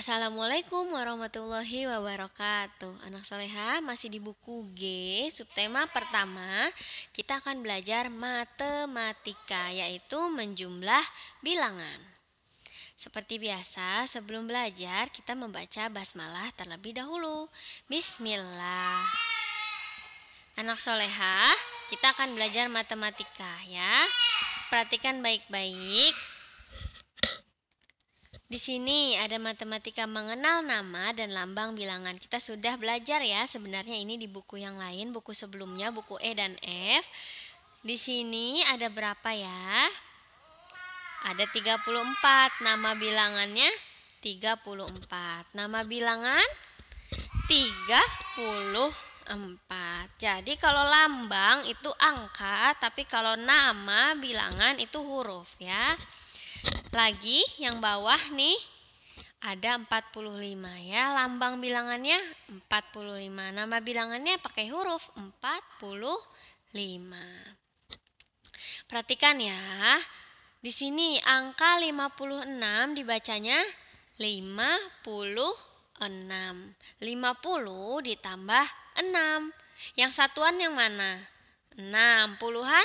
Assalamualaikum warahmatullahi wabarakatuh Anak soleha masih di buku G Subtema pertama Kita akan belajar matematika Yaitu menjumlah bilangan Seperti biasa sebelum belajar Kita membaca basmalah terlebih dahulu Bismillah Anak soleha Kita akan belajar matematika ya Perhatikan baik-baik di sini ada matematika mengenal nama dan lambang bilangan. Kita sudah belajar ya, sebenarnya ini di buku yang lain, buku sebelumnya, buku E dan F. Di sini ada berapa ya? Ada 34, nama bilangannya 34. Nama bilangan 34. Jadi kalau lambang itu angka, tapi kalau nama bilangan itu huruf ya. Lagi yang bawah nih ada 45 ya. Lambang bilangannya 45. Nama bilangannya pakai huruf 45. Perhatikan ya. Di sini angka 56 dibacanya 56. 50 ditambah 6. Yang satuan yang mana? 6. Puluhan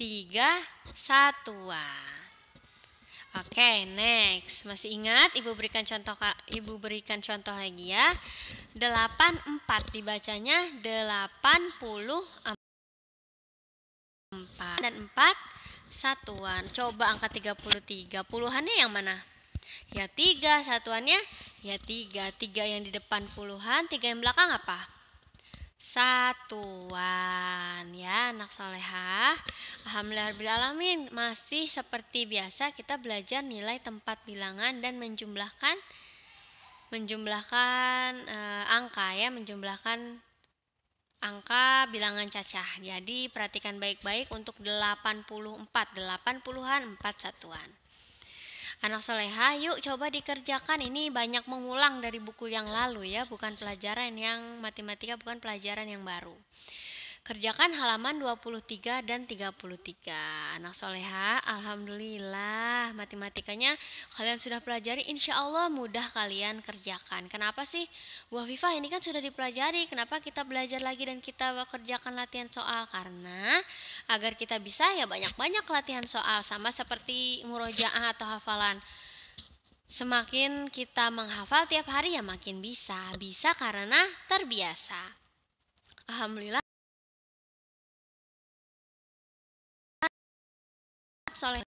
tiga satuan. Ah. Oke, okay, next. Masih ingat? Ibu berikan contoh Ibu berikan contoh lagi ya. delapan empat dibacanya delapan puluh empat dan empat satuan. Coba angka tiga puluh tiga Puluhannya yang mana? Ya tiga satuannya ya tiga tiga yang di depan puluhan, tiga yang belakang apa? satuan ya anak soleha Alhamdulillah alamin masih seperti biasa kita belajar nilai tempat bilangan dan menjumlahkan menjumlahkan e, angka ya menjumlahkan angka bilangan cacah jadi perhatikan baik-baik untuk 84 80-an 4 satuan Anak soleha, yuk coba dikerjakan. Ini banyak mengulang dari buku yang lalu ya, bukan pelajaran yang matematika, bukan pelajaran yang baru. Kerjakan halaman 23 dan 33. Anak soleha, alhamdulillah matematikanya kalian sudah pelajari. Insya Allah mudah kalian kerjakan. Kenapa sih? Bu Viva ini kan sudah dipelajari. Kenapa kita belajar lagi dan kita kerjakan latihan soal? Karena agar kita bisa ya banyak-banyak latihan soal. Sama seperti murojaah atau hafalan. Semakin kita menghafal tiap hari ya makin bisa. Bisa karena terbiasa. Alhamdulillah Sorry.